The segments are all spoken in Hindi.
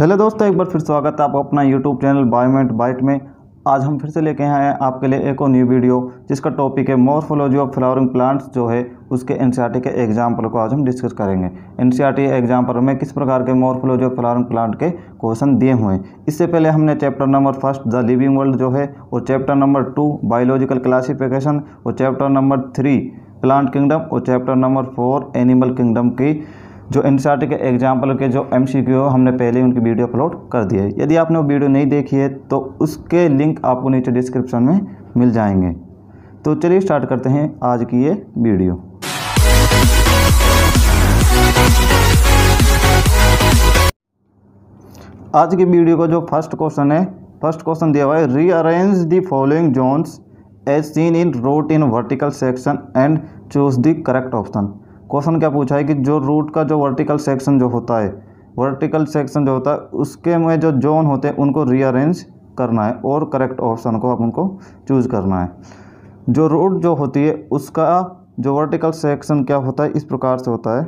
हेलो दोस्तों एक बार फिर स्वागत है आप अपना यूट्यूब चैनल बायोमेंट बाइट में आज हम फिर से लेके आए हैं आपके लिए एक और न्यू वीडियो जिसका टॉपिक है मॉर्फोलॉजी ऑफ फ्लावरिंग प्लांट्स जो है उसके एन के एग्जाम्पल को आज हम डिस्कस करेंगे एन एग्जाम्पल में किस प्रकार के मॉर्फोलॉजी ऑफ फ्लावरिंग प्लांट के क्वेश्चन दिए हुए हैं इससे पहले हमने chapter number first the living world जो है और chapter number two biological classification और chapter number three plant kingdom और chapter number four animal kingdom की जो एन e के एग्जाम्पल के जो एम हमने पहले उनकी वीडियो अपलोड कर दी है यदि आपने वो वीडियो नहीं देखी है तो उसके लिंक आपको नीचे डिस्क्रिप्शन में मिल जाएंगे तो चलिए स्टार्ट करते हैं आज की ये वीडियो आज की वीडियो का जो फर्स्ट क्वेश्चन है फर्स्ट क्वेश्चन दिया हुआ है rearrange the following zones as seen in root in vertical section and choose the correct option question क्या पूछा है कि जो रूट का जो वर्टिकल सेक्शन जो होता है वर्टिकल सेक्शन जो होता है उसके में जो जोन होते हैं उनको रीअरेंज करना है और करेक्ट ऑप्शन को आप उनको चूज करना है जो रूट जो होती है उसका जो वर्टिकल सेक्शन क्या होता है इस प्रकार से होता है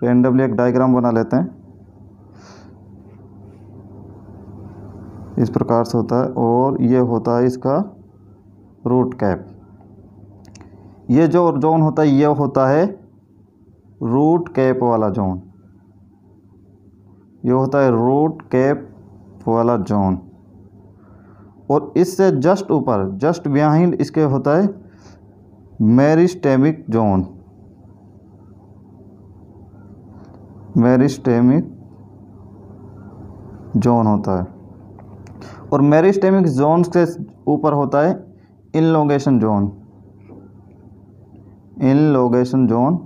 तो एन डब्ल्यू एक डायग्राम बना लेते हैं इस प्रकार से होता है और ये होता है इसका रूट कैप ये जो जोन होता है ये होता है रूट कैप वाला जोन ये होता है रूट कैप वाला जोन और इससे जस्ट ऊपर जस्ट बिहाइंड इसके होता है मेरिस्टेमिक जोन मेरिस्टेमिक जोन होता है और मेरिस्टेमिक जोन से ऊपर होता है elongation zone elongation zone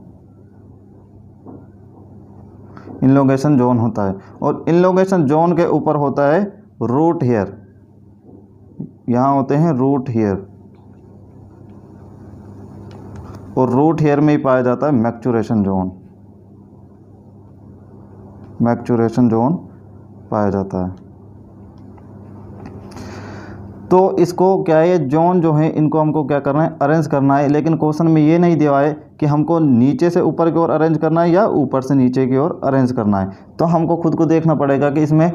elongation zone होता है और इनलोगेशन जोन के ऊपर होता है रूट हेयर यहाँ होते हैं रूट हेयर और रूट हेयर में ही पाया जाता है मैक्चुरेशन जोन मैक्चुरेशन जोन पाया जाता है तो इसको क्या है जोन जो है इनको हमको क्या करना है अरेंज करना है लेकिन क्वेश्चन में ये नहीं दिया है कि हमको नीचे से ऊपर की ओर अरेंज करना है या ऊपर से नीचे की ओर अरेंज करना है तो हमको खुद को देखना पड़ेगा कि इसमें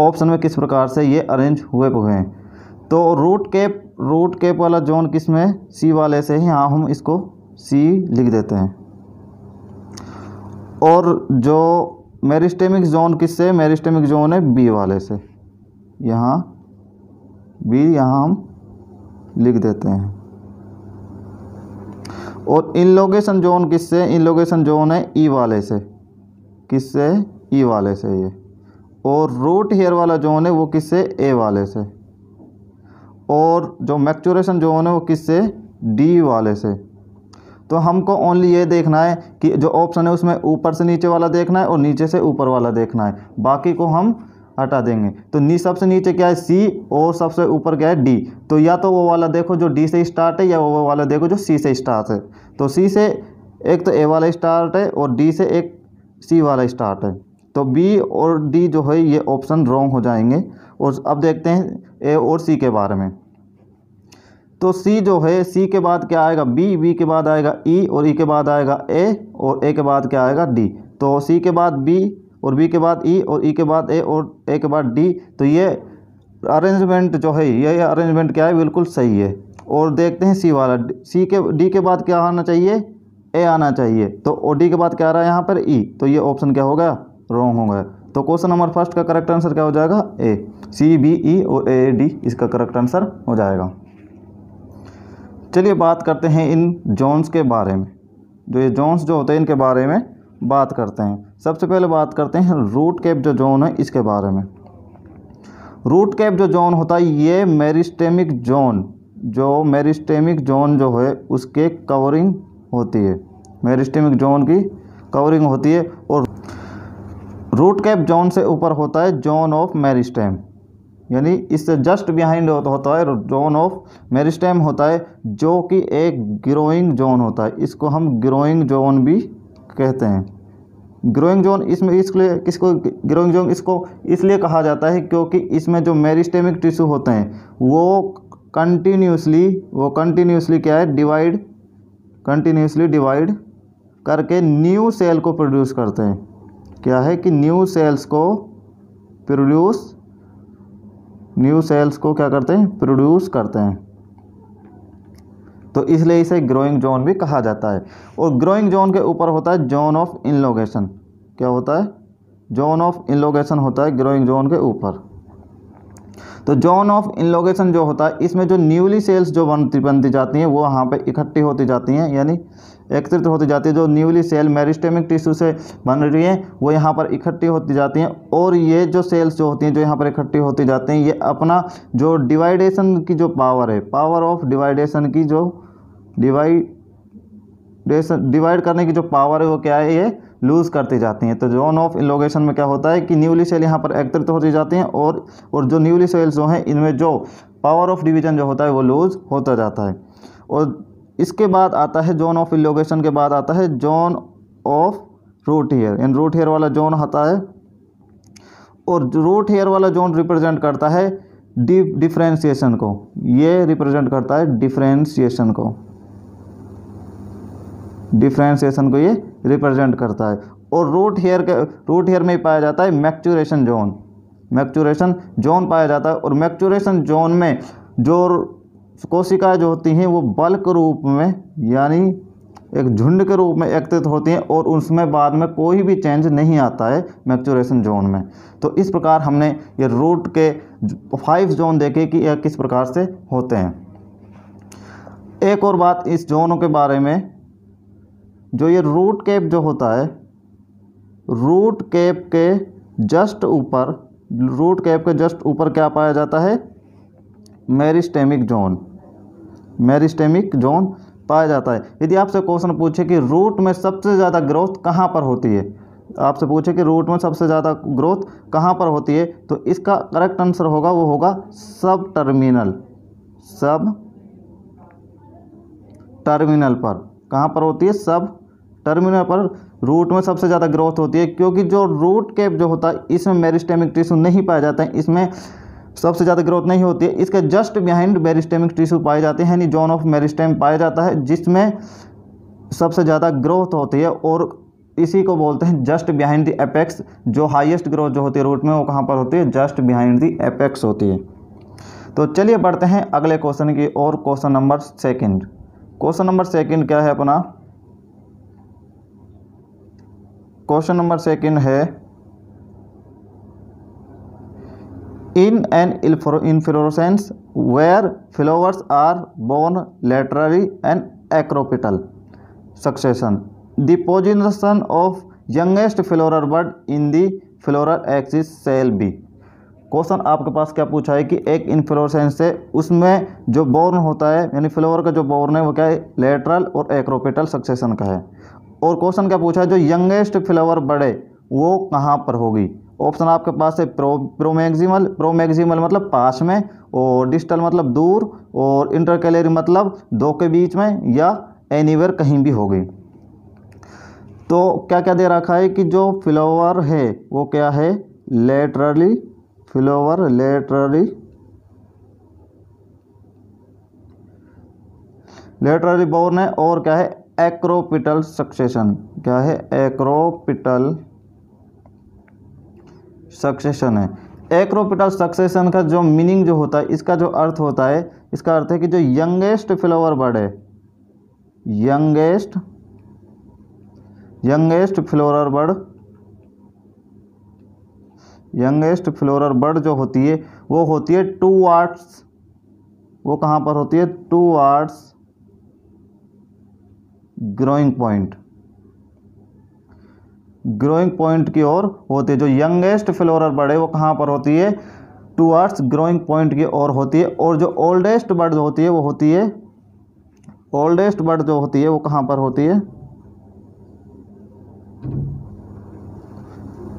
ऑप्शन में किस प्रकार से ये अरेंज हुए हुए हैं तो रूट केप रूट केप वाला जोन किस में सी वाले से ही हाँ हम इसको सी लिख देते हैं और जो मेरिस्टेमिक जोन किस से मेरिस्टेमिक जोन है बी वाले से यहाँ बी यहाँ हम लिख देते हैं और इन लोकेशन जोन किससे इन लोकेशन जोन है ई वाले से किससे ई वाले से ये और रूट हेयर वाला जोन है वो किससे ए वाले से और जो मैक्चुरेशन जोन है वो किससे डी वाले से तो हमको ओनली ये देखना है कि जो ऑप्शन है उसमें ऊपर से नीचे वाला देखना है और नीचे से ऊपर वाला देखना है बाकी को हम हटा देंगे तो नी सबसे नीचे क्या है सी और सबसे ऊपर क्या है डी तो या तो वो वाला देखो जो डी से स्टार्ट है या वो वाला देखो जो सी से स्टार्ट है तो सी से एक तो ए वाला स्टार्ट है और डी से एक सी वाला स्टार्ट है तो बी और डी जो है ये ऑप्शन रॉन्ग हो जाएंगे और अब देखते हैं ए और सी के बारे में तो सी जो है सी के बाद क्या आएगा बी बी के बाद आएगा ई e, और ई e के बाद आएगा ए और ए के बाद क्या आएगा डी तो सी के बाद बी और बी के बाद ई e और ई e के बाद ए और ए के बाद डी तो ये अरेंजमेंट जो है ये अरेंजमेंट क्या है बिल्कुल सही है और देखते हैं सी वाला सी के डी के बाद क्या आना चाहिए ए आना चाहिए तो और डी के बाद क्या आ रहा है यहाँ पर ई e। तो ये ऑप्शन क्या होगा रॉन्ग होगा तो क्वेश्चन नंबर फर्स्ट का करेक्ट आंसर क्या हो जाएगा ए सी बी ई और ए डी इसका करेक्ट आंसर हो जाएगा चलिए बात करते हैं इन जॉन्स के बारे में जो ये जॉन्स जो होते हैं इनके बारे में बात करते हैं सबसे पहले बात करते हैं रूट कैप जो जोन है इसके बारे में रूट कैप जो जोन होता है ये मेरिस्टेमिक जोन जो मेरिस्टेमिक जोन जो है उसके कवरिंग होती है मेरिस्टेमिक जोन की कवरिंग होती है और रूट कैप जोन से ऊपर होता है जोन ऑफ मेरिस्टेम यानी इससे जस्ट बिहाइंड होता है जोन ऑफ मेरिस्टेम होता है जो कि एक ग्रोइंग जोन होता है इसको हम ग्रोइंग जोन भी कहते हैं ग्रोइंग जोन इसमें इसलिए किसको ग्रोइंग जोन इसको इसलिए कहा जाता है क्योंकि इसमें जो मेरिस्टेमिक टिश्यू होते हैं वो कंटिन्यूसली वो कंटिन्यूसली क्या है डिवाइड कंटिन्यूसली डिवाइड करके न्यू सेल को प्रोड्यूस करते हैं क्या है कि न्यू सेल्स को प्रोड्यूस न्यू सेल्स को क्या करते हैं प्रोड्यूस करते हैं तो इसलिए इसे ग्रोइंग जोन भी कहा जाता है और ग्रोइंग जोन के ऊपर होता है जोन ऑफ इनलोगेशन क्या होता है जोन ऑफ इनलोगेशन होता है ग्रोइंग जोन के ऊपर तो जोन ऑफ इनलोकेशन जो होता है इसमें जो न्यूली सेल्स जो बनती बनती जाती हैं वो वहाँ पर इकट्ठी होती जाती हैं यानी एकत्रित होती जाती है जो न्यूली सेल मेरिस्टेमिक टिश्यू से बन रही है वो यहाँ पर इकट्ठी होती जाती हैं और ये जो सेल्स जो होती हैं जो यहाँ पर इकट्ठी होती जाती हैं ये अपना जो डिवाइडेशन की जो पावर है पावर ऑफ डिवाइडेशन की जो डिवाइडेशन डिवाइड करने की जो पावर है वो क्या है ये लूज़ करती जाती हैं तो जोन ऑफ इलोगेशन में क्या होता है कि न्यूली सेल यहाँ पर एकत्रित तो होती जाती हैं और और जो न्यूली सेल्स जो हैं इनमें जो पावर ऑफ डिवीजन जो होता है वो लूज़ होता जाता है और इसके बाद आता है जोन ऑफ इलोगेशन के बाद आता है जोन ऑफ रूट हेयर इन रूट हेयर वाला जोन आता है और रूट हेयर वाला जोन रिप्रेजेंट करता है डिफ्रेंसीशन को ये रिप्रेजेंट करता है डिफ्रेंसीशन को डिफ्रेंसिएशन को ये रिप्रेजेंट करता है और रूट हेयर के रूट हेयर में पाया जाता है मैक्चुरेशन जोन मैक्चुरेशन जोन पाया जाता है और मैक्चुरेशन जोन में जो कोशिकाएं जो होती हैं वो बल्क रूप में यानी एक झुंड के रूप में एकत्रित होती हैं और उसमें बाद में कोई भी चेंज नहीं आता है मैक्चुरेशन जोन में तो इस प्रकार हमने ये रूट के फाइव जोन देखे कि यह किस प्रकार से होते हैं एक और बात इस जोनों के बारे में जो ये रूट कैप जो होता है रूट कैप के जस्ट ऊपर रूट कैप के जस्ट ऊपर क्या पाया जाता है मेरिस्टेमिक जोन मेरिस्टेमिक जोन पाया जाता है यदि आपसे क्वेश्चन पूछे कि रूट में सबसे ज़्यादा ग्रोथ कहाँ पर होती है आपसे पूछे कि रूट में सबसे ज़्यादा ग्रोथ कहाँ पर होती है तो इसका करेक्ट आंसर होगा वो होगा सब टर्मिनल सब टर्मिनल पर कहाँ पर होती है सब टर्मिनल पर रूट में सबसे ज़्यादा ग्रोथ होती है क्योंकि जो रूट कैप जो होता है इसमें मेरिस्टेमिक टिश्यू नहीं पाया जाता है इसमें सबसे ज़्यादा ग्रोथ नहीं होती है इसके जस्ट बिहाइंड मेरिस्टेमिक टिश्यू पाए जाते हैं यानी जोन ऑफ मेरिस्टेम पाया जाता है जिसमें सबसे ज़्यादा ग्रोथ होती है और इसी को बोलते हैं जस्ट बिहाइंड द एपेक्स जो हाइएस्ट ग्रोथ जो होती है रूट में वो कहाँ पर होती है जस्ट बिहाइंड द एपेक्स होती है तो चलिए बढ़ते हैं अगले क्वेश्चन की और question number second question number second क्या है अपना क्वेश्चन नंबर सेकंड है in an inflorescence where flowers are borne laterally and acropetal succession the position of youngest floral bud in the floral axis shall be question आपके पास क्या पूछा है कि एक इन्फ्लोरसेंस है उसमें जो बोर्न होता है यानी फ्लोवर का जो बोर्न है वो क्या है लेटरल और एक्रोपिटल सक्सेशन का है और क्वेश्चन क्या पूछा है जो यंगेस्ट फ्लावर बड़े वो कहाँ पर होगी ऑप्शन आपके पास है प्रो प्रोमैक्सिमल प्रोमैक्सिमल मतलब पास में और डिस्टल मतलब दूर और इंटर मतलब दो के बीच में या एनीवेयर कहीं भी होगी तो क्या क्या दे रखा है कि जो फ्लोवर है वो क्या है laterally flower laterally laterally borne है और क्या है एक्रोपिटल सक्सेशन क्या है एक्रोपिटल सक्सेशन है एक्रोपिटल सक्सेशन का जो मीनिंग जो होता है इसका जो अर्थ होता है इसका अर्थ है कि जो यंगेस्ट फ्लावर बर्ड है youngest youngest floral bud youngest floral bud जो होती है वो होती है टू आर्ट्स वो कहाँ पर होती है towards growing point growing point की ओर होती है जो यंगेस्ट फ्लोरल बर्ड है वो कहाँ पर होती है टूअर्ड्स ग्रोइंग पॉइंट की ओर होती है और जो ओल्डेस्ट बर्ड होती है वो होती है ओल्डेस्ट बर्ड जो होती है वो कहाँ पर होती है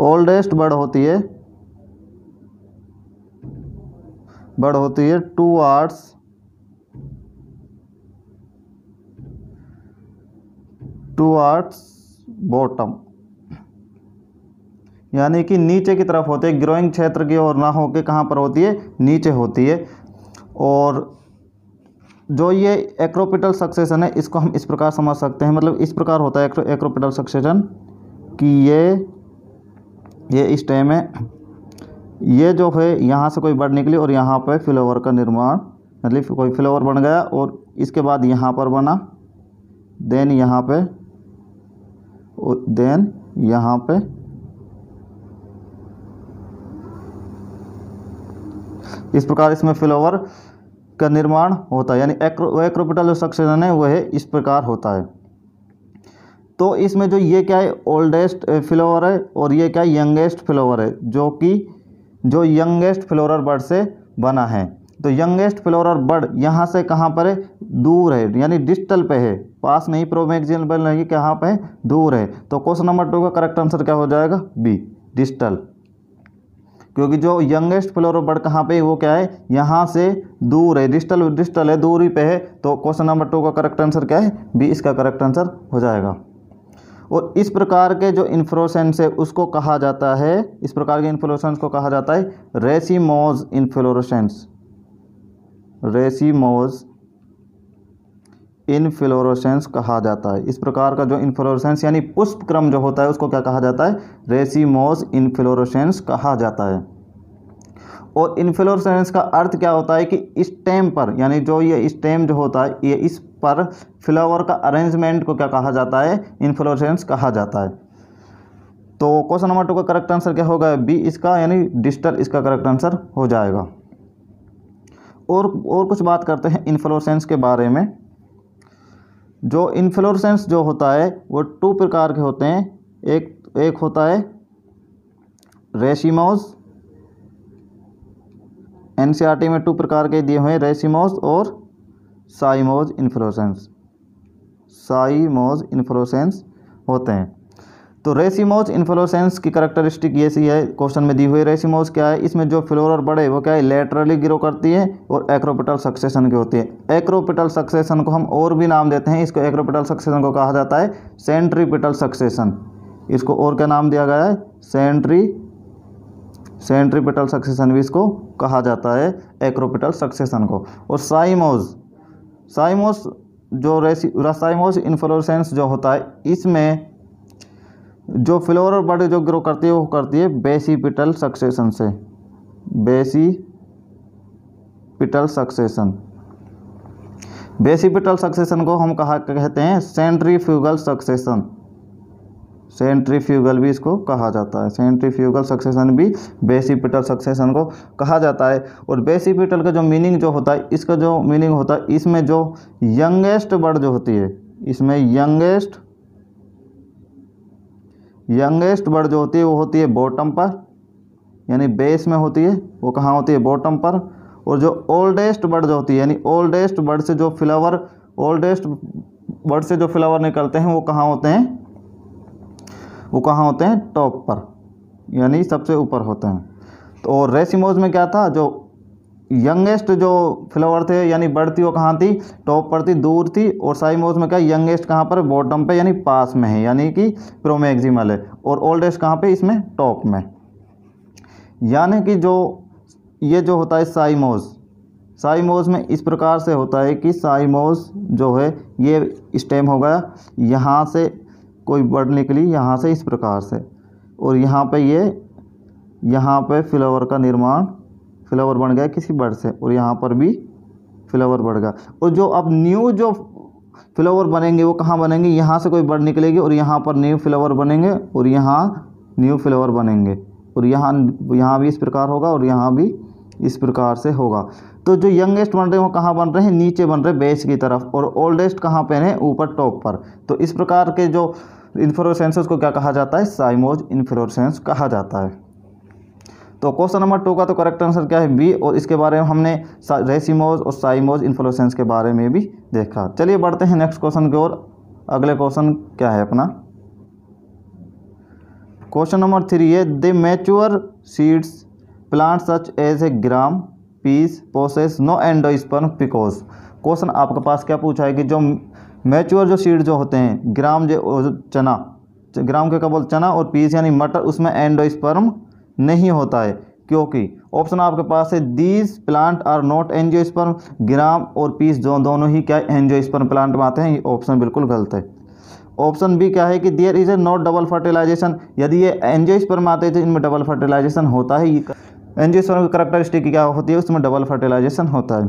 ओल्डेस्ट बर्ड होती है बर्ड होती है टू आर्ट्स टूअर्ड्स बॉटम यानी कि नीचे की तरफ होते है ग्रोइंग क्षेत्र की ओर ना होके कहाँ पर होती है नीचे होती है और जो ये एक्रोपिटल सक्सेशन है इसको हम इस प्रकार समझ सकते हैं मतलब इस प्रकार होता है एक्रोपिटल सक्सेशन कि ये ये स्टेम है ये जो है यहाँ से कोई बढ़ निकली और यहाँ पर फ्लोवर का निर्माण मतलब कोई फ्लोवर बन गया और इसके बाद यहाँ पर बना देन यहाँ पर देन यहाँ पे इस प्रकार इसमें फ्लोवर का निर्माण होता है यानी एक्रोपिटल जो सक्सेशन है वह इस प्रकार होता है तो इसमें जो ये क्या है ओल्डेस्ट फ्लोवर है और ये क्या है यंगेस्ट फ्लोवर है जो कि जो यंगेस्ट फ्लोवर बर्ड से बना है तो यंगेस्ट और बर्ड यहाँ से कहाँ पर है दूर है यानी डिस्टल पे है पास नहीं प्रोमेक्जियल बल नहीं कहाँ पर है दूर है तो क्वेश्चन नंबर टू का करेक्ट आंसर क्या हो जाएगा बी डिस्टल क्योंकि जो यंगेस्ट फ्लोर और बर्ड कहाँ पे है वो क्या है यहाँ से दूर है डिस्टल डिस्टल है दूरी पे है तो क्वेश्चन नंबर टू का करेक्ट आंसर क्या है बी इसका करेक्ट आंसर हो जाएगा और इस प्रकार के जो इन्फ्लोसेंस है उसको कहा जाता है इस प्रकार के इन्फ्लोसेंस को कहा जाता है रेसिमोज इन्फ्लोरोसेंस रेसीमोज इनफ्लोरोसेंस कहा जाता है इस प्रकार का जो इन्फ्लोरोसेंस यानी पुष्प क्रम जो होता है उसको क्या कहा जाता है रेसीमोज इन्फ्लोरोसेंस कहा जाता है और इन्फ्लोरोसेंस का अर्थ क्या होता है कि स्टेम पर यानी जो ये स्टेम जो होता है ये इस पर फ्लावर का अरेंजमेंट को क्या कहा जाता है इन्फ्लोरोसेंस कहा जाता है तो क्वेश्चन नंबर टू का करेक्ट आंसर क्या होगा बी इसका यानी डिस्टल इसका करेक्ट आंसर हो जाएगा और और कुछ बात करते हैं इन्फ्लोसेंस के बारे में जो इन्फ्लोसेंस जो होता है वो टू प्रकार के होते हैं एक एक होता है रेशिमोज एनसीईआरटी e में टू प्रकार के दिए हुए रेशिमोज और साइमोज इन्फ्लोसेंस साइमोज इन्फ्लोसेंस होते हैं तो रेसिमोज इन्फ्लोसेंस की करेक्टरिस्टिक ये सी है क्वेश्चन में दी हुई रेसिमोज क्या है इसमें जो फ्लोरर बड़े वो क्या है लेटरली ग्रो करती है और एक्रोपिटल सक्सेशन की होती है एक्रोपिटल सक्सेशन को हम और भी नाम देते हैं इसको एक्रोपिटल सक्सेशन को कहा जाता है सेंट्रीपिटल सक्सेशन इसको और क्या नाम दिया गया है सेंट्री सेंट्रीपिटल सक्सेशन भी इसको कहा जाता है एक्रोपिटल सक्सेशन को और साइमोज साइमोस जो रेसी रसाइमोस इन्फ्लोसेंस जो होता है इसमें जो फ्लोर और जो ग्रो करती है वो करती है बेसी पिटल सक्सेशन से बेसी पिटल सक्सेशन बेसी पिटल सक्सेशन को हम कहा कहते हैं सेंट्रीफ्यूगल सक्सेशन सेंट्रीफ्यूगल भी इसको कहा जाता है सेंट्रीफ्यूगल सक्सेशन भी बेसिपिटल सक्सेशन को कहा जाता है और बेसिपिटल का जो मीनिंग जो होता है इसका जो मीनिंग होता है इसमें जो यंगेस्ट बर्ड जो होती है इसमें यंगेस्ट यंगेस्ट बर्ड जो होती है वो होती है बॉटम पर यानी बेस में होती है वो कहाँ होती है बॉटम पर और जो ओल्डेस्ट बर्ड जो होती है यानी ओल्डेस्ट बर्ड से जो फ्लावर ओल्डेस्ट बर्ड से जो फ्लावर निकलते हैं वो कहाँ होते हैं वो कहाँ होते हैं टॉप पर यानी सबसे ऊपर होते हैं तो और रेसिमोज में क्या था जो यंगेस्ट जो फ्लावर थे यानी बर्ड थी वो कहाँ थी टॉप पर थी दूर थी और साइमोस में क्या यंगेस्ट कहाँ पर बॉटम पे यानी पास में है यानी कि प्रोमैक्सिमल है और ओल्डेस्ट कहाँ पे इसमें टॉप में यानी कि जो ये जो होता है साइमोस साइमोज में इस प्रकार से होता है कि मोज जो है ये स्टेम हो गया यहाँ से कोई बर्ड निकली यहाँ से इस प्रकार से और यहाँ पर ये यहाँ पर फ्लावर का निर्माण फ्लावर बन गया किसी बर्ड से और यहाँ पर भी फ्लावर बढ़ गया और जो अब न्यू जो फ्लावर बनेंगे वो कहाँ बनेंगे यहाँ से कोई बर्ड निकलेगी और यहाँ पर न्यू फ्लावर बनेंगे और यहाँ न्यू फ्लावर बनेंगे और यहाँ यहाँ भी इस प्रकार होगा और यहाँ भी इस प्रकार से होगा तो जो यंगेस्ट बन रहे हैं वो कहाँ बन रहे हैं नीचे बन रहे बेस की तरफ और ओल्डेस्ट कहाँ पर हैं ऊपर टॉप पर तो इस प्रकार के जो इन्फ्लोरेसेंसेस को क्या कहा जाता है साइमोज इन्फ्लोरेसेंस कहा जाता है तो क्वेश्चन नंबर टू का तो करेक्ट आंसर क्या है बी और इसके बारे में हमने रेसिमोज और साइमोज इन्फ्लोसेंस के बारे में भी देखा चलिए बढ़ते हैं नेक्स्ट क्वेश्चन की ओर अगले क्वेश्चन क्या है अपना क्वेश्चन नंबर थ्री है the mature seeds plant such as a gram peas possess no endosperm because question आपके पास क्या पूछा है कि जो मैच्योर जो सीड जो होते हैं ग्राम जो चना ग्राम के कबल चना और पीस यानी मटर उसमें एंडोस्पर्म नहीं होता है क्योंकि ऑप्शन आपके पास है these plants are not angiosperm gram और पीस जो दोनों ही क्या स्पर्म प्लांट में आते हैं ये ऑप्शन बिल्कुल गलत है ऑप्शन बी क्या है कि there is a not double fertilization यदि ये स्पर्म आते हैं तो इनमें डबल फर्टिलाइजेशन होता है स्पर्म की करेक्टरिस्टिक क्या होती है उसमें डबल फर्टिलाइजेशन होता है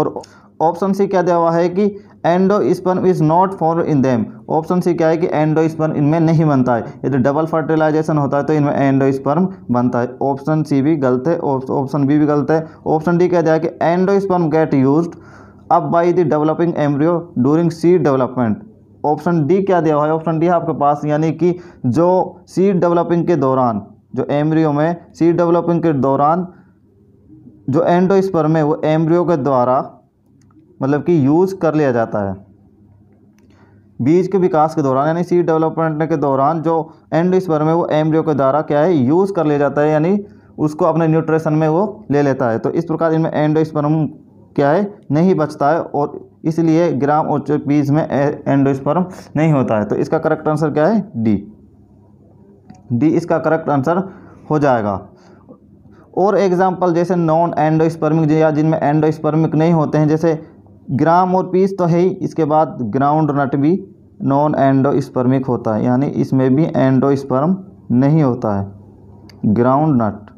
और ऑप्शन सी क्या दिया हुआ है कि endosperm is not for in them option C क्या है कि एंडोस्पर्म इनमें नहीं बनता है यदि डबल फर्टिलाइजेशन होता है तो इनमें एंडोस्पर्म बनता है ऑप्शन सी भी गलत है ऑप्शन बी भी गलत है ऑप्शन डी क्या है कि endosperm get use up by the developing embryo during seed development option D क्या दिया हुआ है ऑप्शन डी है आपके पास यानी कि जो सीड डेवलपिंग के दौरान जो एम्ब्रियो में सीड डेवलपिंग के दौरान जो एंडोस्पर्म है वो एम्ब्रियो के द्वारा मतलब कि यूज़ कर लिया जाता है बीज के विकास के दौरान यानी सीड डेवलपमेंट के दौरान जो एंड स्पर्म है वो एम्ब्रियो के द्वारा क्या है यूज़ कर लिया जाता है यानी उसको अपने न्यूट्रिशन में वो ले लेता है तो इस प्रकार इनमें एंड स्पर्म क्या है नहीं बचता है और इसलिए ग्राम उच्च बीज में एंडोस्पर्म नहीं होता है तो इसका करेक्ट आंसर क्या है डी डी इसका करेक्ट आंसर हो जाएगा और एग्जाम्पल जैसे नॉन एंडोस्पर्मिक या जिनमें एंडोस्पर्मिक नहीं होते हैं जैसे ग्राम और पीस तो है ही इसके बाद ग्राउंड नट भी नॉन एंडोस्पर्मिक होता है यानी इसमें भी एंडोस्पर्म नहीं होता है ग्राउंड नट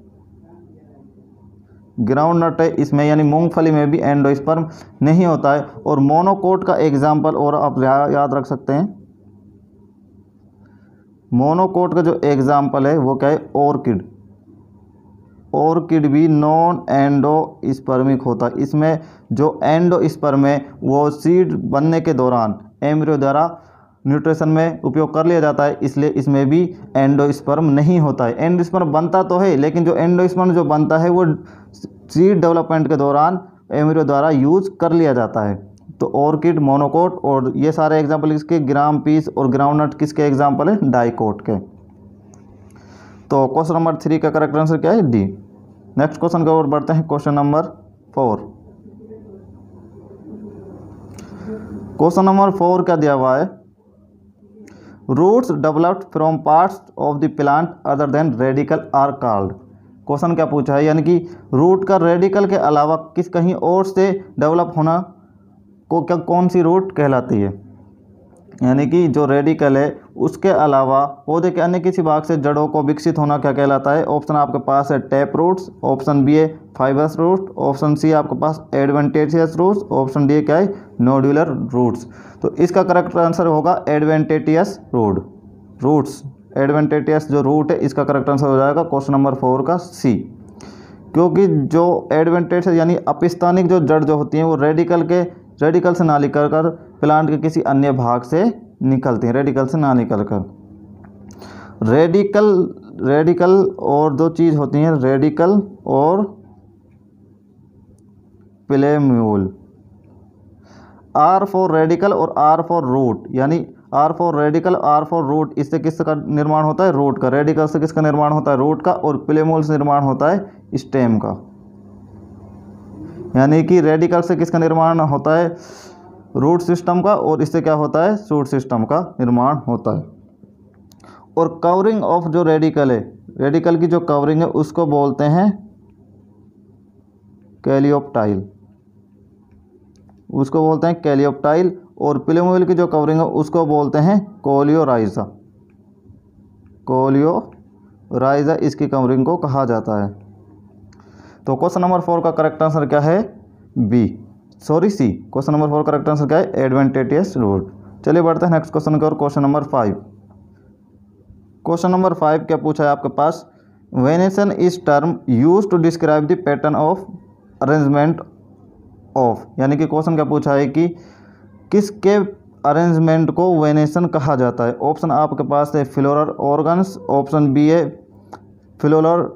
ग्राउंड नट है इसमें यानी मूंगफली में भी एंडोस्पर्म नहीं होता है और मोनोकोट का एग्जाम्पल और आप याद रख सकते हैं मोनोकोट का जो एग्ज़ाम्पल है वो क्या है ऑर्किड ऑर्किड भी नॉन एंडोस्पर्मिक होता है इसमें जो एंडोस्पर्म है वो सीड बनने के दौरान एम्ब्रियो द्वारा न्यूट्रिशन में उपयोग कर लिया जाता है इसलिए इसमें भी एंडोस्पर्म नहीं होता है एंडोस्पर्म बनता तो है लेकिन जो एंडोस्पर्म जो बनता है वो सीड डेवलपमेंट के दौरान एम्ब्रियो द्वारा यूज कर लिया जाता है तो ऑर्किड मोनोकोट और ये सारे एग्जाम्पल इसके ग्राम पीस और ग्राउंडनट किसके एग्जाम्पल है डाईकोट के तो क्वेश्चन नंबर थ्री का करेक्ट आंसर क्या है डी नेक्स्ट क्वेश्चन की ओर बढ़ते हैं question number four question number four क्या दिया हुआ है roots developed from parts of the plant other than radicle are called question क्या पूछा है यानी कि रूट का रेडिकल के अलावा किस कहीं और से डेवलप होना को क्या कौन सी रूट कहलाती है यानी कि जो रेडिकल है उसके अलावा पौधे के अन्य किसी भाग से जड़ों को विकसित होना क्या कहलाता है ऑप्शन आपके पास है टैप रूट्स ऑप्शन बी है फाइबर्स रूट ऑप्शन सी आपके पास एडवेंटेजियस रूट्स ऑप्शन डी क्या है नोडुलर रूट्स तो इसका करेक्ट आंसर होगा एडवेंटेटियस रूड रूट्स एडवेंटेटियस जो रूट है इसका करेक्ट आंसर हो जाएगा क्वेश्चन नंबर फोर का सी क्योंकि जो एडवेंटेज यानी अपिस्तानिक जो जड़ जो होती हैं वो रेडिकल के रेडिकल से ना निकल कर प्लांट के किसी अन्य भाग से निकलते हैं रेडिकल से ना निकल कर रेडिकल रेडिकल और दो चीज़ होती हैं रेडिकल और प्लेम्यूल आर फॉर रेडिकल और आर फॉर रूट यानी R for radicle R for root इससे किसका निर्माण होता है रूट का रेडिकल से किसका निर्माण होता है रूट का और प्लेमोल से निर्माण होता है स्टेम का यानी कि रेडिकल से किसका निर्माण होता है रूट सिस्टम का और इससे क्या होता है सूट सिस्टम का निर्माण होता है और कवरिंग ऑफ जो रेडिकल है रेडिकल की जो कवरिंग है उसको बोलते हैं कैलियोप्टाइल उसको बोलते हैं कैलियोप्टाइल और पिलोमोल की जो कवरिंग है उसको बोलते हैं कोलियोराइजा कोलियोराइजा इसकी कवरिंग को कहा जाता है तो क्वेश्चन नंबर फोर का करेक्ट आंसर क्या है B sorry C question number four correct answer क्या है एडवेंटेटियस रोड चलिए बढ़ते हैं नेक्स्ट क्वेश्चन की ओर question number five question number five क्या पूछा है आपके पास venation is term use to describe the pattern of arrangement of यानी कि क्वेश्चन क्या पूछा है कि किसके अरेंजमेंट को वेनेशन कहा जाता है ऑप्शन आपके पास है फ्लोरल ऑर्गन्स ऑप्शन बी है फ्लोरल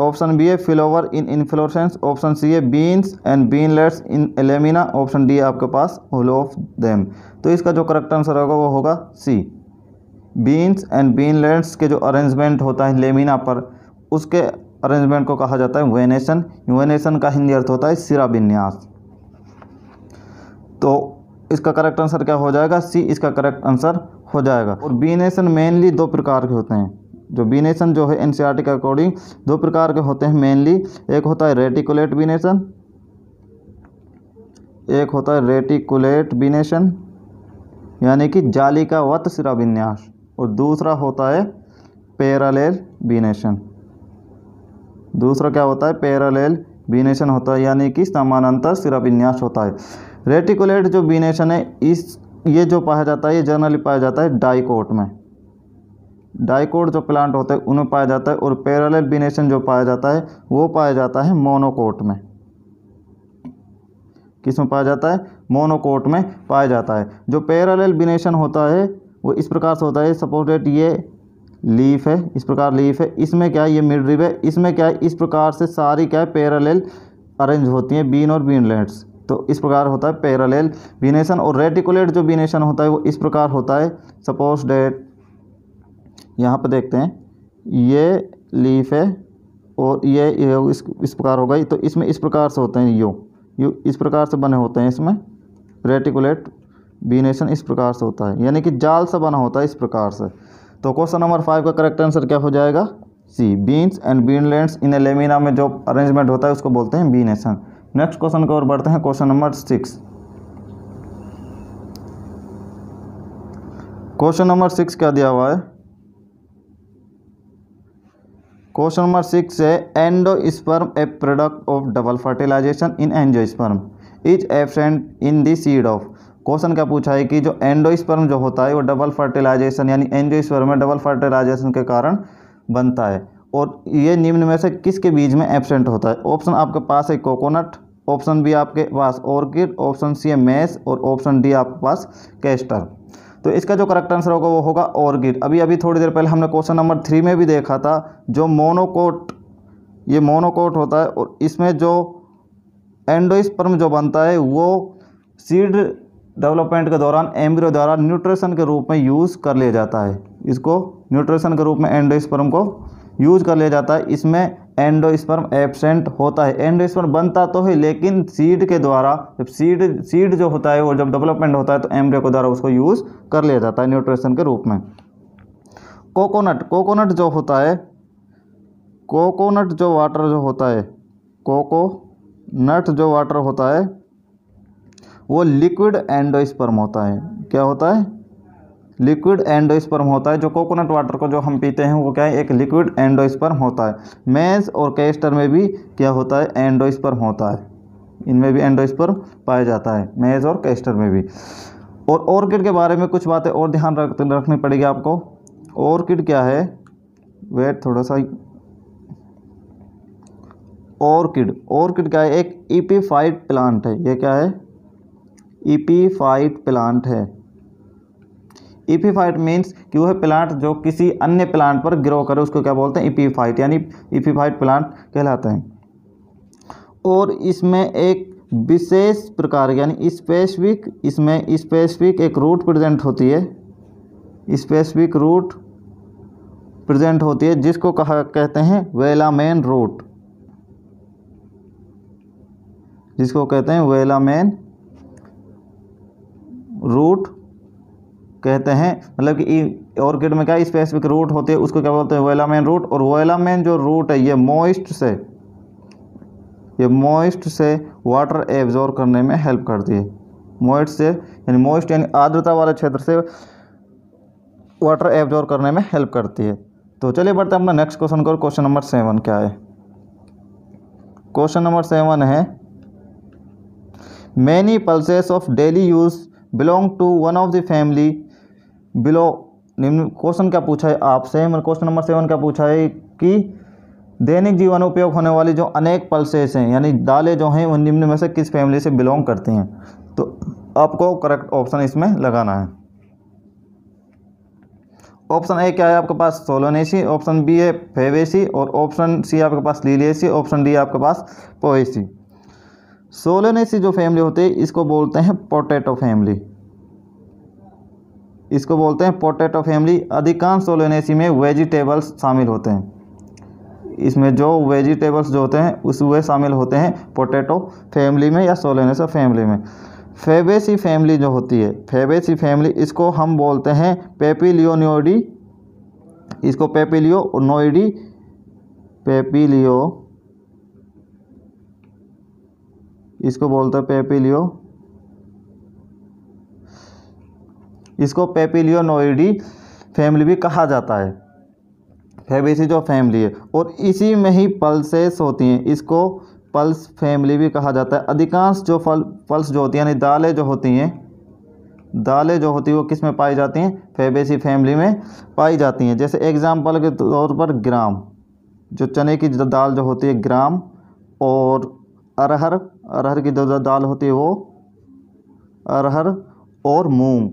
ऑप्शन बी है flower in inflorescence option C है veins and veinlets in lamina option D आपके पास होल ऑफ देम तो इसका जो करेक्ट आंसर होगा वो होगा C veins and veinlets के जो अरेंजमेंट होता है लेमिना पर उसके अरेंजमेंट को कहा जाता है वेनेशन वेनेशन का हिंदी अर्थ होता है सिरा विन्यास तो इसका करेक्ट आंसर क्या हो जाएगा सी इसका करेक्ट आंसर हो जाएगा और बीनेशन मेनली दो प्रकार के होते हैं जो बीनेशन जो है एन के अकॉर्डिंग दो प्रकार के होते हैं मेनली एक होता है रेटिकुलेट बीनेशन एक होता है रेटिकुलेट बीनेशन यानी कि जाली का वत सिरा विन्यास और दूसरा होता है पैरालेल बीनेशन दूसरा क्या होता है पैरालेल बीनेशन होता है यानी कि समानांतर सिरा विन्यास होता है रेटिकुलेट जो बीनेशन है इस ये जो पाया जाता है ये जनरली पाया जाता है डाइकोट में डाइकोट जो प्लांट होते हैं उनमें पाया जाता है और पैरल बिनेशन जो पाया जाता है वो पाया जाता है मोनोकोट में किस में पाया जाता है मोनोकोट में पाया जाता है जो पैरल बिनेशन होता है वो इस प्रकार से होता है सपोर्टेड ये लीफ है इस प्रकार लीफ है इसमें क्या है ये मिड है इसमें क्या है इस प्रकार से सारी क्या है पैरल अरेंज होती हैं बीन और बीनलेट्स तो इस प्रकार होता है पैरल बीनेशन और रेटिकुलेट जो बीनेशन होता है वो इस प्रकार होता है सपोज डेट यहाँ पर देखते हैं ये लीफ है और ये, ये इस इस प्रकार होगा तो इसमें इस प्रकार से होते हैं यू यू इस प्रकार से बने होते हैं इसमें रेटिकुलेट बीनेशन इस प्रकार से होता है यानी कि जाल से बना होता है इस प्रकार से तो क्वेश्चन नंबर फाइव का करेक्ट आंसर क्या हो जाएगा C veins and veinlets in lamina में जो अरेंजमेंट होता है उसको बोलते हैं बीनेशन नेक्स्ट क्वेश्चन की ओर बढ़ते हैं question number six question number six क्या दिया हुआ है क्वेश्चन नंबर सिक्स है endosperm a product of double fertilization endosperm is absent in the seed of question क्या पूछा है कि जो एंडोस्पर्म जो होता है वो डबल फर्टिलाइजेशन यानी स्पर्म में डबल फर्टिलाइजेशन के कारण बनता है और ये निम्न में से किसके बीज में एबसेंट होता है ऑप्शन आपके पास है कोकोनट ऑप्शन बी आपके पास ऑर्किड ऑप्शन सी है मैस और ऑप्शन डी आपके पास कैस्टर तो इसका जो करेक्ट आंसर होगा वो होगा ऑर्गिड अभी अभी थोड़ी देर पहले हमने क्वेश्चन नंबर थ्री में भी देखा था जो मोनोकोट ये मोनोकोट होता है और इसमें जो एंडोस्पर्म जो बनता है वो सीड डेवलपमेंट के दौरान एम्ब्रियो द्वारा न्यूट्रिशन के रूप में यूज़ कर लिया जाता है इसको न्यूट्रिशन के रूप में एंडोस्पर्म को यूज कर लिया जाता है इसमें एंडोस्पर्म एबसेंट होता है एंडोस्पर्म बनता तो है लेकिन सीड के द्वारा जब सीड सीड जो होता है वो जब डेवलपमेंट होता है तो एम्ब्रियो के द्वारा उसको यूज़ कर लिया जाता है न्यूट्रिशन के रूप में कोकोनट कोकोनट जो होता है कोकोनट जो वाटर जो होता है कोको नट जो वाटर होता है वो लिक्विड एंडोस्पर्म होता है क्या होता है लिक्विड एंडोस्पर्म होता है जो कोकोनट वाटर को जो हम पीते हैं वो क्या है एक लिक्विड एंडोस्पर्म होता है मेंस और कैस्टर में भी क्या होता है एंडोस्पर्म होता है इनमें भी एंडोस्पर्म पाया जाता है मेंस और कैस्टर में भी और ऑर्किड के बारे में कुछ बातें और ध्यान रख रखनी पड़ेगी आपको ऑर्किड क्या है वेट थोड़ा सा ऑर्किड ऑर्किड क्या है एक ईपीफाइट प्लांट है यह क्या है ईपीफाइट प्लांट है इपीफाइट मीन्स कि वह प्लांट जो किसी अन्य प्लांट पर ग्रो करे उसको क्या बोलते हैं इपीफाइट यानी इपीफाइट प्लांट कहलाते हैं और इसमें एक विशेष प्रकार यानी स्पेसिफिक इसमें स्पेसिफिक एक रूट प्रेजेंट होती है स्पेसिफिक रूट प्रेजेंट होती है जिसको कहा कहते हैं वेलामेन रूट जिसको कहते हैं वेलामेन रूट कहते हैं मतलब कि ऑर्किड में क्या स्पेसिफिक रूट होते हैं उसको क्या बोलते हैं वेलामैन रूट और वेलामैन जो रूट है ये मॉइस्ट से ये मॉइस्ट से वाटर एब्जॉर्व करने में हेल्प करती है मॉइस्ट से यानी मॉइस्ट यानी आर्द्रता वाले क्षेत्र से वाटर एब्जॉर्व करने में हेल्प करती है तो चलिए बढ़ते हैं अपना नेक्स्ट क्वेश्चन को क्वेश्चन नंबर सेवन क्या है क्वेश्चन नंबर सेवन है many pulses of daily use belong to one of the family below निम्न क्वेश्चन क्या पूछा है आपसे मैंने क्वेश्चन नंबर सेवन क्या पूछा है कि दैनिक जीवन में उपयोग होने वाली जो अनेक पल्सेस हैं यानी दालें जो हैं वो निम्न में से किस फैमिली से बिलोंग करती हैं तो आपको करेक्ट ऑप्शन इसमें लगाना है ऑप्शन ए क्या है आपके पास सोलोनेसी ऑप्शन बी है फेवेसी और ऑप्शन सी आपके पास लीलेसी ऑप्शन डी आपके पास पोएसी सोलोनेसी जो फैमिली होती है इसको बोलते हैं पोटैटो फैमिली इसको बोलते हैं पोटैटो फैमिली अधिकांश सोलोनेसी में वेजिटेबल्स शामिल होते हैं इसमें जो वेजिटेबल्स जो होते हैं उस वे शामिल होते हैं पोटैटो फैमिली में या सोलोनेसो फैमिली में फेबेसी फैमिली जो होती है फेबेसी फैमिली इसको हम बोलते हैं पेपिलियोनोडी इसको नोएडी पेपिलियो इसको बोलते हैं पेपिलियो इसको पेपिलियोनोइडी फैमिली भी कहा जाता है फेबेसी जो फैमिली है और इसी में ही पल्सेस होती हैं इसको पल्स फैमिली भी कहा जाता है अधिकांश जो फल पल्स जो होती हैं यानी दालें जो होती हैं दालें जो होती हैं वो किस में पाई जाती हैं फेबेसी फैमिली में पाई जाती हैं जैसे एग्ज़ाम्पल के तौर पर ग्राम जो चने की दाल जो होती है ग्राम और अरहर अरहर की जो दाल होती है वो अरहर और मूंग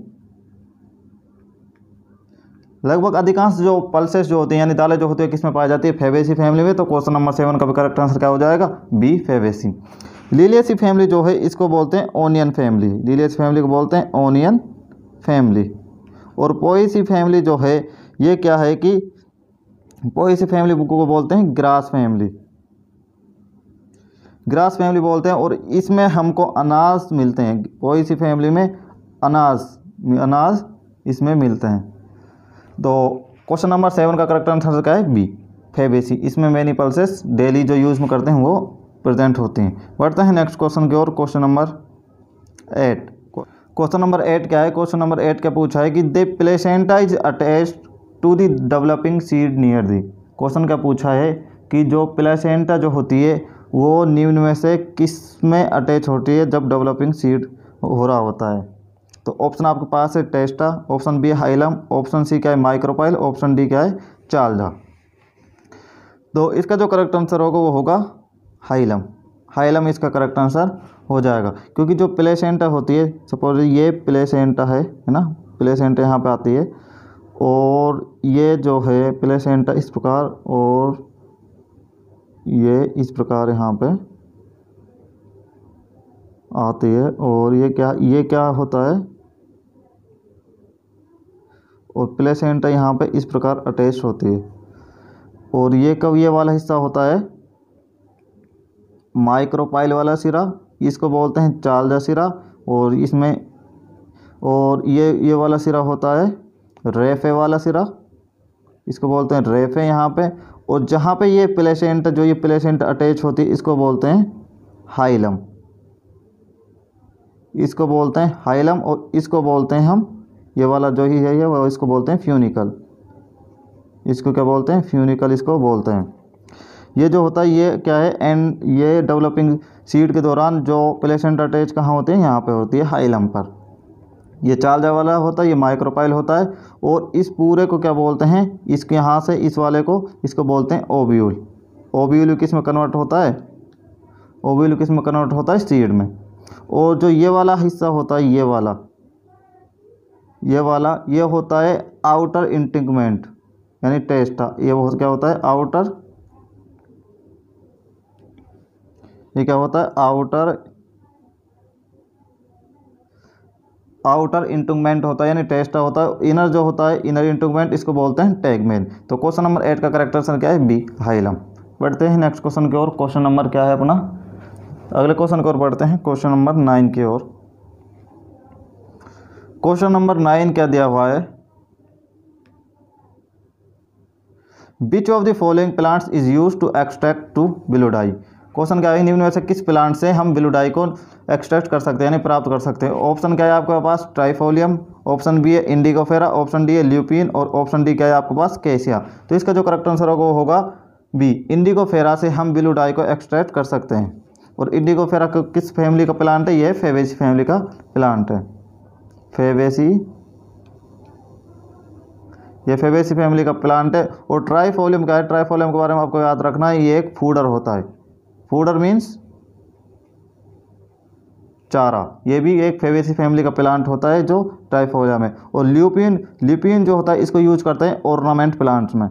लगभग अधिकांश जो पल्सेस जो होते हैं यानी दालें जो होती है किसमें पाई जाती है फेवेसी फैमिली में तो क्वेश्चन नंबर सेवन का भी करेक्ट आंसर क्या हो जाएगा बी फेवेसी लीलियसी फैमिली जो है इसको बोलते हैं ओनियन फैमिली लीलेसी फैमिली को बोलते हैं ओनियन फैमिली और पोइसी फैमिली जो है ये क्या है कि पोइसी फैमिली बुक को बोलते हैं ग्रास फैमिली ग्रास फैमिली बोलते हैं और इसमें हमको अनाज मिलते हैं पोइसी फैमिली में अनाज अनाज इसमें मिलते हैं तो क्वेश्चन नंबर सेवन का करेक्ट आंसर क्या है बी फेबेसी इसमें मैनी पल्सेस डेली जो यूज़ में करते हैं वो प्रेजेंट होते हैं बढ़ते हैं नेक्स्ट क्वेश्चन की ओर question number eight question number eight क्या है क्वेश्चन नंबर एट क्या पूछा है कि the placenta is attach to the developing seed near the question क्या पूछा है कि जो प्लेसेंटा जो होती है वो निम्न में से किस में अटैच होती है जब डेवलपिंग सीड हो रहा होता है तो ऑप्शन आपके पास है testa option B hilum option C क्या है माइक्रोपाइल ऑप्शन डी क्या है चार्जा तो इसका जो करेक्ट आंसर होगा वो होगा हाइलम हाइलम इसका करेक्ट आंसर हो जाएगा क्योंकि जो प्लेसेंटा होती है सपोज ये प्लेसेंटा है है ना प्लेसेंटा यहाँ पे आती है और ये जो है प्लेसेंटा इस प्रकार और ये इस प्रकार यहाँ पे आती है और ये क्या ये क्या होता है और प्लेसेंटा यहाँ पे इस प्रकार अटैच होती है और ये कब ये वाला हिस्सा होता है माइक्रोपाइल वाला सिरा इसको बोलते हैं चालजा सिरा और इसमें और ये ये वाला सिरा होता है रेफे वाला सिरा इसको बोलते हैं रेफे यहाँ पे और जहाँ पे ये प्लेसेंट जो ये प्लेसेंट अटैच होती है इसको बोलते हैं हाइलम इसको बोलते हैं हाइलम और इसको बोलते हैं हम ये वाला जो ही है ये वो इसको बोलते हैं फ्यूनिकल इसको क्या बोलते हैं फ्यूनिकल इसको बोलते हैं ये जो होता है ये क्या है एंड ये डेवलपिंग सीड के दौरान जो प्लेसेंट अटैच कहाँ होते हैं यहाँ पे होती है हाइलम पर ये चालजा वाला होता है ये माइक्रोपाइल होता है और इस पूरे को क्या बोलते हैं इसके यहाँ से इस वाले को इसको बोलते हैं ओब्यूल ओब्यूल किस में कन्वर्ट होता है ओब्यूल किस में कन्वर्ट होता है सीड में और जो ये वाला हिस्सा होता है ये वाला ये वाला ये होता है आउटर इंटिंगमेंट यानी टेस्ट ये क्या होता है आउटर ये क्या होता है आउटर आउटर इंटूमेंट होता है यानी टेस्ट होता है इनर जो होता है इनर इंटूमेंट इसको बोलते हैं टैगमेन तो क्वेश्चन नंबर एट का करेक्ट आंसर क्या है बी हाइलम बढ़ते हैं नेक्स्ट क्वेश्चन की ओर क्वेश्चन नंबर क्या है अपना अगले क्वेश्चन की ओर बढ़ते हैं क्वेश्चन नंबर नाइन की ओर क्वेश्चन नंबर नाइन क्या दिया हुआ है which of the following plants is use to extract to blue dye question क्या है निम्न में से किस प्लांट से हम बिलोडाई को एक्सट्रैक्ट कर सकते हैं यानी प्राप्त कर सकते हैं ऑप्शन क्या है आपके पास ट्राइफोलियम ऑप्शन बी है इंडिकोफेरा ऑप्शन डी है ल्यूपिन और ऑप्शन डी क्या है आपके पास केसिया तो इसका जो करेक्ट आंसर होगा वो होगा बी इंडिकोफेरा से हम बिलोडाई को एक्सट्रैक्ट कर सकते हैं और इंडिकोफेरा किस फैमिली का प्लांट है ये फेवेज फैमिली का प्लांट है फेबेसी ये फेबेसी फैमिली का प्लांट है और ट्राईफोलियम क्या है ट्राईफोलियम के बारे में आपको याद रखना है ये एक फूडर होता है फूडर मीन्स चारा ये भी एक फेवेसी फैमिली का प्लांट होता है जो ट्राइफोलियम है और ल्यूपिन ल्यूपिन जो होता है इसको यूज करते हैं ऑर्नामेंट प्लांट्स में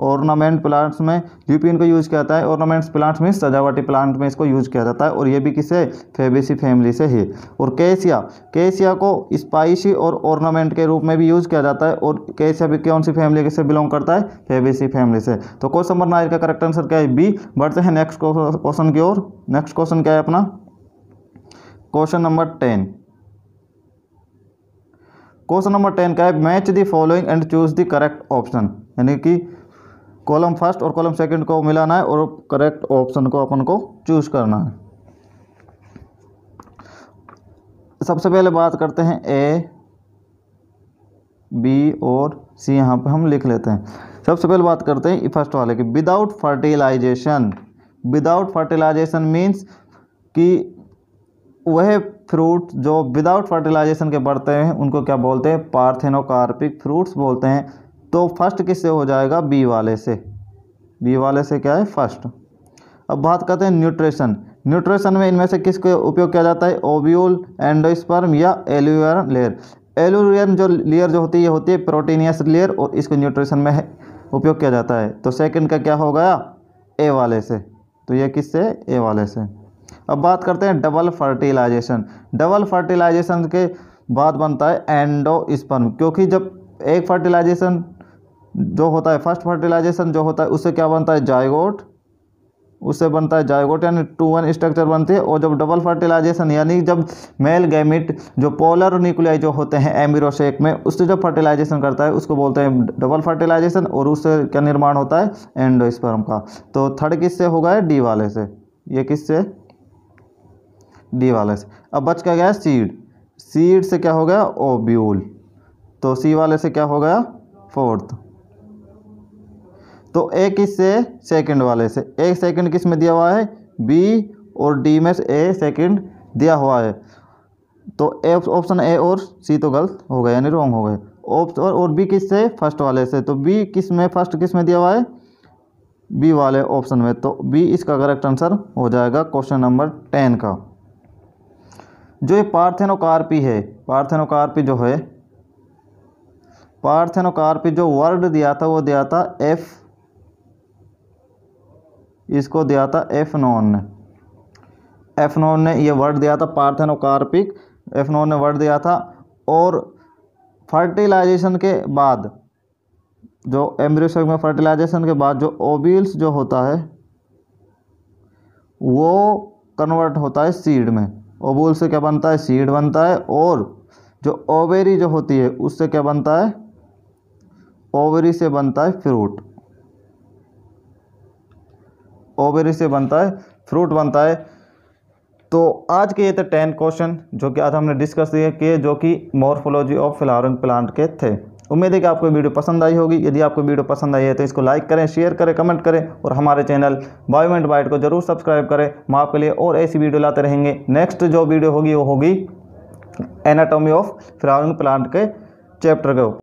ऑर्नामेंट प्लांट्स में ल्यूपिन को यूज़ किया जाता है ऑर्नामेंट्स प्लांट्स में सजावटी प्लांट में इसको यूज किया जाता है और ये भी किसे फेबेसी फैमिली से है और केसिया केसिया को स्पाइसी और ऑर्नामेंट के रूप में भी यूज़ किया जाता है और केसिया भी कौन सी फैमिली से बिलोंग करता है फेबेसी फैमिली से तो क्वेश्चन नंबर नाइन का करेक्ट आंसर क्या है बी बढ़ते हैं नेक्स्ट क्वेश्चन की ओर नेक्स्ट क्वेश्चन क्या है अपना question number ten question number ten का है match the following and choose the correct option यानी कि कॉलम फर्स्ट और कॉलम सेकंड को मिलाना है और करेक्ट ऑप्शन को अपन को चूज करना है सबसे पहले बात करते हैं ए बी और सी यहाँ पे हम लिख लेते हैं सबसे पहले बात करते हैं फर्स्ट वाले की without fertilization without fertilization means कि वह फ्रूट जो विदाउट फर्टिलाइजेशन के बढ़ते हैं उनको क्या बोलते हैं पार्थेनोकार्पिक फ्रूट्स बोलते हैं तो फर्स्ट किससे हो जाएगा बी वाले से बी वाले से क्या है फर्स्ट अब बात करते हैं न्यूट्रिशन न्यूट्रिशन में इनमें से किसको उपयोग किया जाता है ओव्यूल एंडोस्पर्म या एल्यूर लेयर एल्यूर जो लेयर जो होती है होती है प्रोटीनियस लेयर और इसको न्यूट्रिशन में उपयोग किया जाता है तो सेकंड का क्या हो गया ए वाले से तो ये किससे ए वाले से अब बात करते हैं डबल फर्टिलाइजेशन डबल फर्टिलाइजेशन के बाद बनता है एंडोस्पर्म क्योंकि जब एक फर्टिलाइजेशन जो होता है फर्स्ट फर्टिलाइजेशन जो होता है उससे क्या बनता है जायगोट उससे बनता है जायगोट यानी टू वन स्ट्रक्चर बनती है और जब डबल फर्टिलाइजेशन यानी जब मेल गैमिट जो पोलर न्यूक्लियाई जो होते हैं एम्ब्रियोशेक में उससे जब फर्टिलाइजेशन करता है उसको बोलते हैं डबल फर्टिलाइजेशन और उससे क्या निर्माण होता है एंडोस्पर्म का तो थर्ड किससे होगा डी वाले से ये किससे डी वाले से अब बच क्या गया सीड सीड से क्या हो गया ओब्यूल तो सी वाले से क्या हो गया फोर्थ तो ए किस से सेकेंड वाले से ए सेकेंड किस में दिया हुआ है बी और डी में से ए सेकेंड दिया हुआ है तो ए ऑप्शन ए और सी तो गलत हो गए यानी रॉन्ग हो गए ऑप्शन और, और बी किस से फर्स्ट वाले से तो बी किस में फर्स्ट किस में दिया हुआ है बी वाले ऑप्शन में तो बी इसका करेक्ट आंसर हो जाएगा क्वेश्चन नंबर टेन का जो ये पार्थेनोकारपी है पार्थेनोकारपी जो है पार्थेनोकारपी जो वर्ड दिया था वो दिया था एफ इसको दिया था एफनॉन ने एफनॉन ने यह वर्ड दिया था पार्थेनोकार्पिक एफनॉन ने वर्ड दिया था और फर्टिलाइजेशन के बाद जो एम्ब्रियो में फर्टिलाइजेशन के बाद जो ओबिल्स जो होता है वो कन्वर्ट होता है सीड में ओबूल से क्या बनता है सीड बनता है और जो ओवेरी जो होती है उससे क्या बनता है ओवेरी से बनता है फ्रूट ओबेरी से बनता है फ्रूट बनता है तो आज के ये थे टेन क्वेश्चन जो कि आज हमने डिस्कस किए जो कि मॉर्फोलॉजी ऑफ फ्लावरिंग प्लांट के थे उम्मीद है कि आपको वीडियो पसंद आई होगी यदि आपको वीडियो पसंद आई है तो इसको लाइक करें शेयर करें कमेंट करें और हमारे चैनल बायोमेंट बाइट को जरूर सब्सक्राइब करें हम आपके लिए और ऐसी वीडियो लाते रहेंगे नेक्स्ट जो वीडियो होगी वो होगी एनाटॉमी ऑफ फ्लावरिंग प्लांट के चैप्टर के